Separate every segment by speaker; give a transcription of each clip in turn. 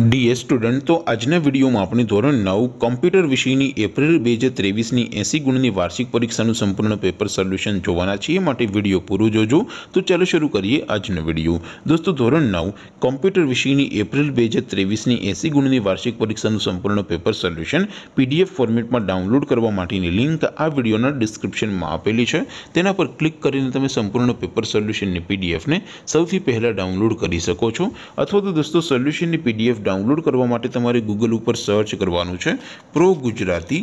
Speaker 1: DA student તો આજના વિડીયોમાં આપણે ધોરણ નવ કોમ્પ્યુટર વિષયની એપ્રિલ બે હજાર ત્રેવીસની એંસી ગુણની વાર્ષિક પરીક્ષાનું સંપૂર્ણ પેપર સોલ્યુશન જોવાના છીએ માટે વિડીયો પૂરો જોજો તો ચાલો શરૂ કરીએ આજનો વિડીયો દોસ્તો ધોરણ નવ કોમ્પ્યુટર વિષયની એપ્રિલ બે હજાર ત્રેવીસની એંસી ગુણની વાર્ષિક પરીક્ષાનું સંપૂર્ણ પેપર સોલ્યુશન પીડીએફ ફોર્મેટમાં ડાઉનલોડ કરવા માટેની લિંક આ વિડીયોના ડિસ્ક્રિપ્શનમાં આપેલી છે તેના પર ક્લિક કરીને તમે સંપૂર્ણ પેપર સોલ્યુશનની પીડીએફને સૌથી પહેલાં ડાઉનલોડ કરી શકો છો અથવા તો દોસ્તો સોલ્યુશનની પીડીએફ ડાઉનલોડ કરવા માટે તમારે ગૂગલ ઉપર સર્ચ કરવાનું છે પ્રો ગુજરાતી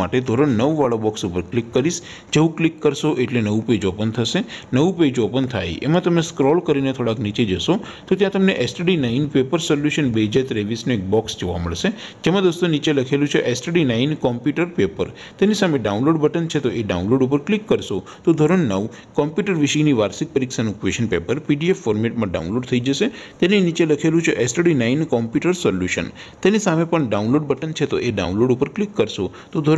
Speaker 1: માટે ધોરણ નવવાળો બોક્સ ઉપર ક્લિક કરીશ જેવું ક્લિક કરશો એટલે નવું પેજ ઓપન થશે નવું પેજ ઓપન થાય એમાં તમે સ્ક્રોલ કરીને થોડાક નીચે જશો તો ત્યાં તમને એસટીડી નાઇન પેપર સોલ્યુશન બે હજાર ત્રેવીસનું એક બોક્સ જોવા મળશે જેમાં દોસ્તો નીચે લખેલું છે એસટીડી નાઇન કોમ્પ્યુટર પેપર તેની સામે ડાઉનલોડ બટન છે તો એ ડાઉનલોડ ઉપર ક્લિક કરશો તો ધોરણ નવ કોમ્પ્યુટર વિષયની વાર્ષિક પરીક્ષાનું ક્વેશ્ચન પેપર પીડીએફ ફોર્મેટમાં ડાઉનલોડ થઈ જશે તેની નીચે લખેલું છે એસટીડી નાઇન કોમ્પ્યુટર સોલ્યુશન તેની સામે પણ ડાઉનલોડ બટન છે તો એ ડાઉનલોડ ઉપર ક્લિક કરશો તો ધોરણ